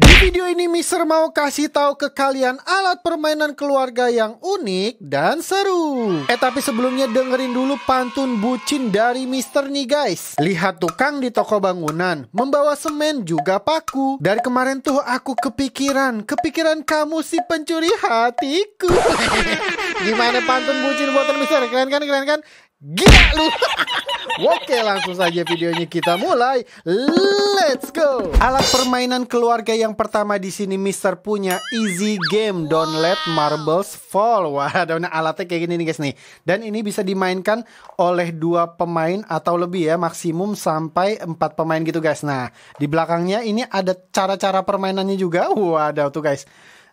Di video ini Mister mau kasih tahu ke kalian alat permainan keluarga yang unik dan seru. Eh tapi sebelumnya dengerin dulu pantun bucin dari Mister nih guys. Lihat tukang di toko bangunan membawa semen juga paku. Dari kemarin tuh aku kepikiran, kepikiran kamu si pencuri hatiku. Gimana pantun bucin buatan Mister? Keren kan? Keren kan? Gila lu. Oke langsung saja videonya kita mulai. Let's go. Alat permainan keluarga yang pertama di sini Mister punya Easy Game Don't Let Marbles Fall. Wah, ada alatnya kayak gini nih guys nih. Dan ini bisa dimainkan oleh dua pemain atau lebih ya, maksimum sampai empat pemain gitu guys. Nah, di belakangnya ini ada cara-cara permainannya juga. Wah ada tuh guys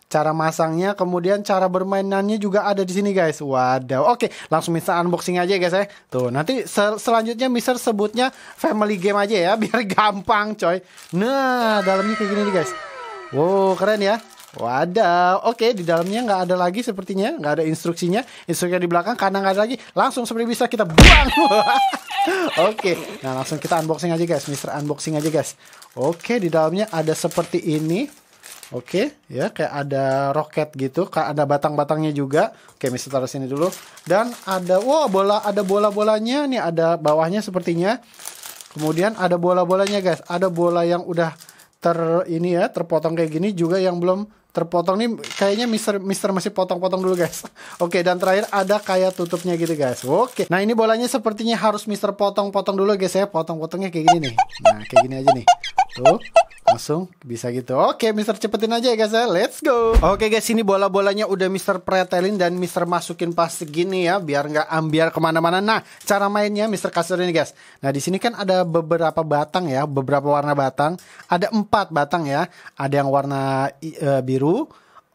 cara masangnya, kemudian cara bermainannya juga ada di sini guys. Waduh. Oke, langsung bisa unboxing aja guys ya. Tuh, nanti sel selanjutnya Mister sebutnya family game aja ya biar gampang coy. Nah, dalamnya kayak gini nih guys. Wow, keren ya. Wadah, oke di dalamnya nggak ada lagi sepertinya, nggak ada instruksinya, instruksinya di belakang karena nggak ada lagi, langsung seperti bisa kita buang. oke, okay. nah langsung kita unboxing aja guys, Mister unboxing aja guys. Oke, okay, di dalamnya ada seperti ini. Oke, okay, ya kayak ada roket gitu, kayak ada batang-batangnya juga. Oke, okay, misalnya taruh sini dulu. Dan ada, wow, bola, ada bola-bolanya nih, ada bawahnya sepertinya. Kemudian ada bola-bolanya guys, ada bola yang udah ter ini ya, terpotong kayak gini juga yang belum terpotong nih kayaknya Mister Mister masih potong-potong dulu guys. Oke, okay, dan terakhir ada kayak tutupnya gitu guys. Oke. Nah, ini bolanya sepertinya harus Mister potong-potong dulu guys ya, potong-potongnya kayak gini nih. Nah, kayak gini aja nih. Tuh, langsung bisa gitu. Oke, Mister cepetin aja ya guys ya. Let's go. Oke guys, ini bola-bolanya udah Mister pretelin dan Mister masukin pas segini ya, biar nggak ambiar kemana-mana. Nah, cara mainnya Mister kasur ini guys. Nah, di sini kan ada beberapa batang ya, beberapa warna batang. Ada empat batang ya. Ada yang warna uh, biru,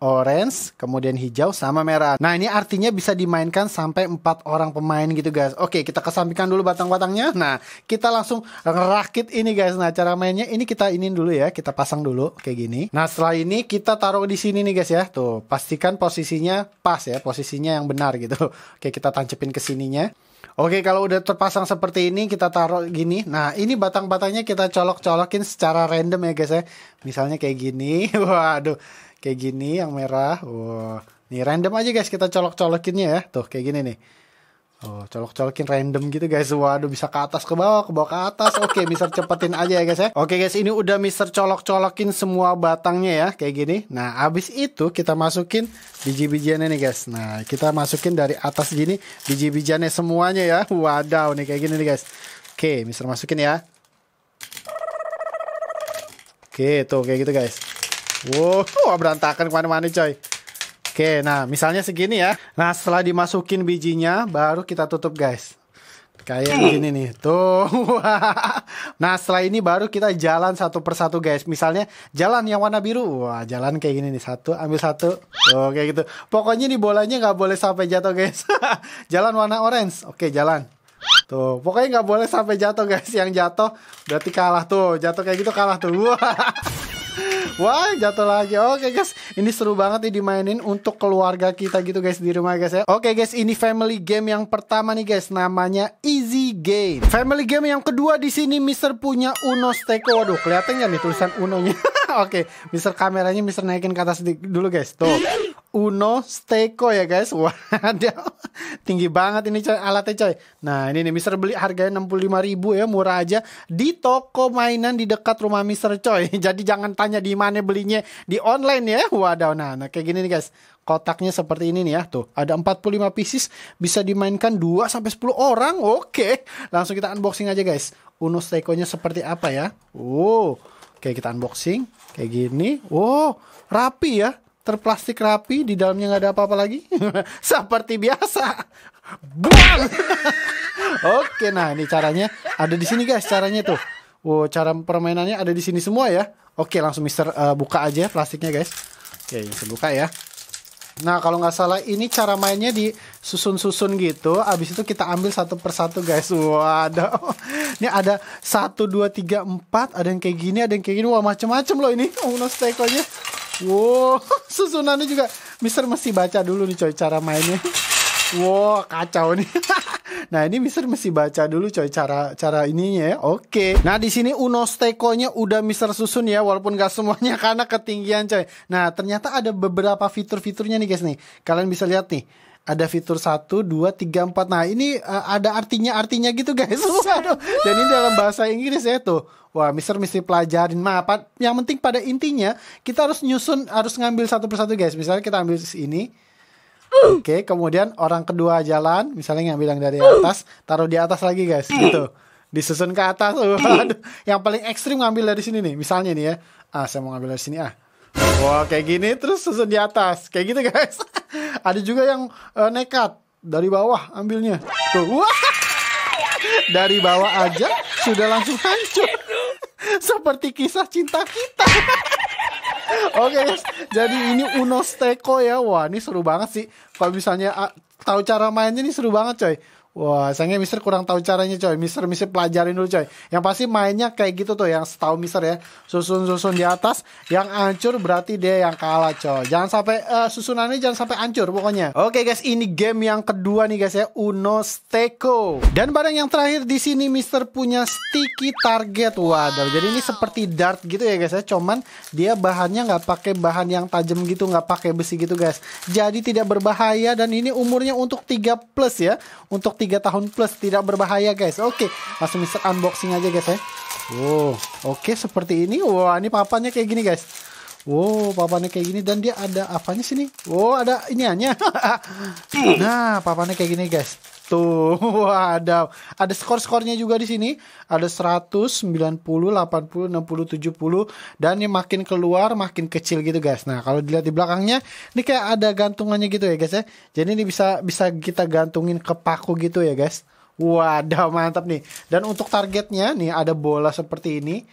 orange, kemudian hijau sama merah. Nah, ini artinya bisa dimainkan sampai empat orang pemain gitu, guys. Oke, kita kesampingkan dulu batang-batangnya. Nah, kita langsung rakit ini, guys. Nah, cara mainnya ini kita inin dulu ya, kita pasang dulu kayak gini. Nah, setelah ini kita taruh di sini nih, guys ya. Tuh, pastikan posisinya pas ya, posisinya yang benar gitu. Oke, kita tancepin ke sininya. Oke, kalau udah terpasang seperti ini kita taruh gini. Nah, ini batang-batangnya kita colok-colokin secara random ya guys ya. Misalnya kayak gini. Waduh, kayak gini yang merah. Wah, nih random aja guys kita colok-colokinnya ya. Tuh kayak gini nih. Oh, colok-colokin random gitu guys. Waduh, bisa ke atas ke bawah, ke bawah ke atas. Oke, okay, Mister cepetin aja ya guys ya. Oke okay, guys, ini udah Mister colok-colokin semua batangnya ya kayak gini. Nah, abis itu kita masukin biji-bijiannya nih guys. Nah, kita masukin dari atas gini biji-bijiannya semuanya ya. Wadaw nih kayak gini nih guys. Oke, okay, Mister masukin ya. Oke, tuh kayak gitu guys. Wow, berantakan kemana-mana coy. Oke, nah misalnya segini ya. Nah setelah dimasukin bijinya, baru kita tutup guys. Kayak begini hmm. nih, tuh. nah setelah ini baru kita jalan satu persatu guys. Misalnya jalan yang warna biru, wah jalan kayak gini nih satu, ambil satu, Oke gitu. Pokoknya nih bolanya nggak boleh sampai jatuh guys. jalan warna orange, oke jalan. Tuh, pokoknya nggak boleh sampai jatuh guys. Yang jatuh berarti kalah tuh. Jatuh kayak gitu kalah tuh. Wah jatuh lagi Oke okay, guys Ini seru banget nih dimainin Untuk keluarga kita gitu guys Di rumah guys ya Oke okay, guys Ini family game yang pertama nih guys Namanya Easy Game Family game yang kedua di sini Mister punya Uno Steco. Waduh kelihatan gak nih tulisan Uno Unonya Oke okay, Mister kameranya Mister naikin ke atas dulu guys Tuh Uno Steko ya guys. Wah, tinggi banget ini coy alatnya coy. Nah, ini nih Mister beli harganya ribu ya, murah aja di toko mainan di dekat rumah Mister coy. Jadi jangan tanya di mana belinya, di online ya. Waduh, nah, nah kayak gini nih guys. Kotaknya seperti ini nih ya, tuh. Ada 45 pieces bisa dimainkan 2 sampai 10 orang. Oke, langsung kita unboxing aja guys. Uno Steko-nya seperti apa ya? Wow. Oh. Oke, kita unboxing kayak gini. Wow, oh, rapi ya terplastik rapi di dalamnya nggak ada apa-apa lagi seperti biasa Bang. oke nah ini caranya ada di sini guys caranya tuh wow cara permainannya ada di sini semua ya oke langsung Mister uh, buka aja plastiknya guys oke saya buka ya nah kalau nggak salah ini cara mainnya di susun-susun gitu abis itu kita ambil satu persatu guys waduh ini ada satu dua tiga empat ada yang kayak gini ada yang kayak gini wah macem-macem loh ini oh no Wow, susunannya juga Mister mesti baca dulu nih coy cara mainnya. Wow, kacau nih. nah, ini Mister mesti baca dulu coy cara cara ininya ya. Oke. Nah, di sini Uno steko udah Mister susun ya walaupun gak semuanya karena ketinggian coy. Nah, ternyata ada beberapa fitur-fiturnya nih guys nih. Kalian bisa lihat nih ada fitur satu, dua, tiga, empat. Nah, ini uh, ada artinya-artinya gitu guys. Waduh. Dan ini dalam bahasa Inggris ya tuh. Wah, Mister mesti pelajarin. Maaf. Nah, yang penting pada intinya kita harus nyusun, harus ngambil satu persatu guys. Misalnya kita ambil ini. Oke, okay, kemudian orang kedua jalan, misalnya yang bilang dari atas, taruh di atas lagi guys, gitu. Disusun ke atas. Waduh. Yang paling ekstrim ngambil dari sini nih, misalnya nih ya. Ah, saya mau ngambil dari sini ah. Wah kayak gini terus susun di atas kayak gitu guys. Ada juga yang uh, nekat dari bawah ambilnya. Tuh, wah dari bawah aja sudah langsung hancur. Seperti kisah cinta kita. Oke okay, guys, jadi ini Uno Steko ya. Wah, ini seru banget sih. Kalau misalnya ah, tahu cara mainnya ini seru banget coy. Wah, sayangnya Mister kurang tahu caranya coy. Mister Mister pelajarin dulu coy. Yang pasti mainnya kayak gitu tuh yang setahu Mister ya. Susun-susun di atas, yang hancur berarti dia yang kalah coy. Jangan sampai uh, susunannya jangan sampai hancur pokoknya. Oke okay, guys, ini game yang kedua nih guys ya, Uno Steko. Dan barang yang terakhir di sini Mister punya sticky target. Waduh, jadi ini seperti dart gitu ya guys ya. Cuman dia bahannya nggak pakai bahan yang tajam gitu, nggak pakai besi gitu guys. Jadi tidak berbahaya dan ini umurnya untuk 3 plus ya. Untuk 3 tahun plus tidak berbahaya guys. Oke, langsung mister unboxing aja guys ya. Wow, oke seperti ini. Wah, wow, ini papanya kayak gini guys. Wow, papannya kayak gini dan dia ada apanya sini? Wow, ada iniannya. nah, papannya kayak gini, guys. Tuh, ada ada skor-skornya juga di sini. Ada 100, 90, 80, 60, 70 dan yang makin keluar makin kecil gitu, guys. Nah, kalau dilihat di belakangnya ini kayak ada gantungannya gitu ya, guys ya. Jadi ini bisa bisa kita gantungin ke paku gitu ya, guys. Wadah, mantap nih. Dan untuk targetnya nih ada bola seperti ini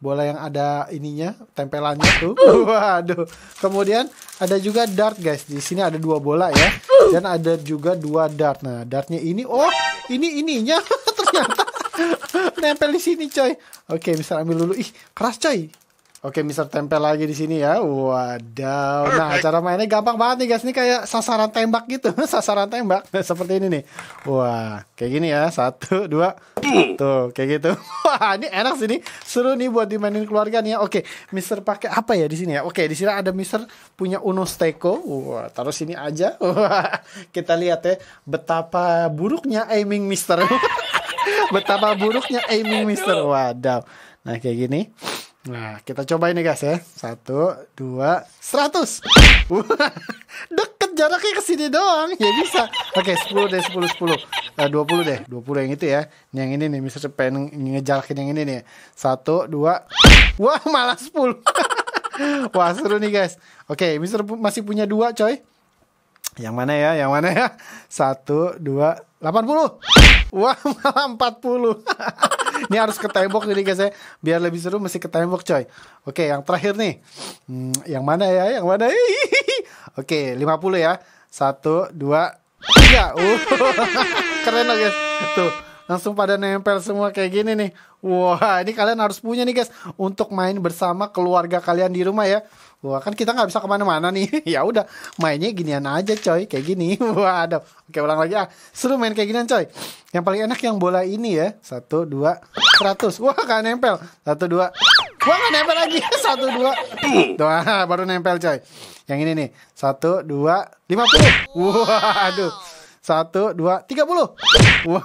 bola yang ada ininya tempelannya tuh uh. waduh kemudian ada juga dart guys di sini ada dua bola ya uh. dan ada juga dua dart nah dartnya ini oh ini ininya ternyata nempel di sini coy oke bisa ambil dulu ih keras coy Oke, Mister tempel lagi di sini ya. Wadaw. Nah, cara mainnya gampang banget nih guys. Ini kayak sasaran tembak gitu. sasaran tembak. Nah, seperti ini nih. Wah, kayak gini ya. Satu, dua. Tuh, kayak gitu. Wah, ini enak sih nih. Seru nih buat dimainin keluarga nih ya. Oke, Mister pakai apa ya di sini ya? Oke, di sini ada Mister punya Uno Steko. Wah, taruh sini aja. Wah, kita lihat ya betapa buruknya aiming Mister. betapa buruknya aiming Mister. Wadaw. Nah, kayak gini. Nah, kita coba ini guys ya. Satu, dua, seratus. Uh, deket jaraknya ke sini doang. Ya bisa. Oke, okay, sepuluh deh, sepuluh sepuluh eh, dua puluh deh, dua puluh yang itu ya. yang ini nih, misalnya pengen ngejarakin yang ini nih. Satu, dua. Wah, malah sepuluh Wah, seru nih guys. Oke, okay, Mister masih punya dua coy. Yang mana ya? Yang mana ya? Satu, dua, delapan puluh. Wah, malah empat puluh. ini harus ke tembok jadi guys ya. Biar lebih seru mesti ke tembok coy. Oke, yang terakhir nih. Hmm, yang mana ya? Yang mana? Oke, 50 ya. Satu, dua, tiga. Uh, keren loh guys. Tuh langsung pada nempel semua kayak gini nih. Wah, ini kalian harus punya nih guys untuk main bersama keluarga kalian di rumah ya. Wah, kan kita nggak bisa kemana-mana nih. ya udah, mainnya ginian aja coy, kayak gini. Wah, ada. Oke, ulang lagi ah. Seru main kayak ginian coy. Yang paling enak yang bola ini ya. Satu, dua, seratus. Wah, kan nempel. Satu, dua. Wah, gak nempel lagi. Satu, dua. Wah, baru nempel coy. Yang ini nih. Satu, dua, lima puluh. Wah, aduh. Satu, dua, tiga puluh. Wah.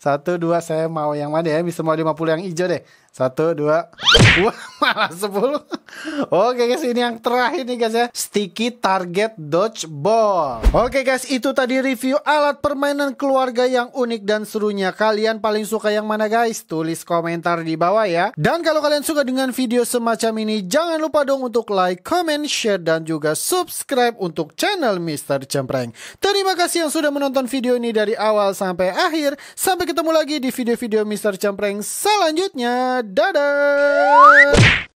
Satu, dua, saya mau yang mana ya? Bisa mau 50 yang hijau deh. Satu, dua, Wah, malah sepuluh. Oke guys, ini yang terakhir nih guys ya. Sticky Target Dodgeball. Oke guys, itu tadi review alat permainan keluarga yang unik dan serunya. Kalian paling suka yang mana guys? Tulis komentar di bawah ya. Dan kalau kalian suka dengan video semacam ini, jangan lupa dong untuk like, comment, share, dan juga subscribe untuk channel Mr. Cempreng. Terima kasih yang sudah menonton video ini dari awal sampai akhir. Sampai ketemu lagi di video-video Mister Campreng selanjutnya. Dadah!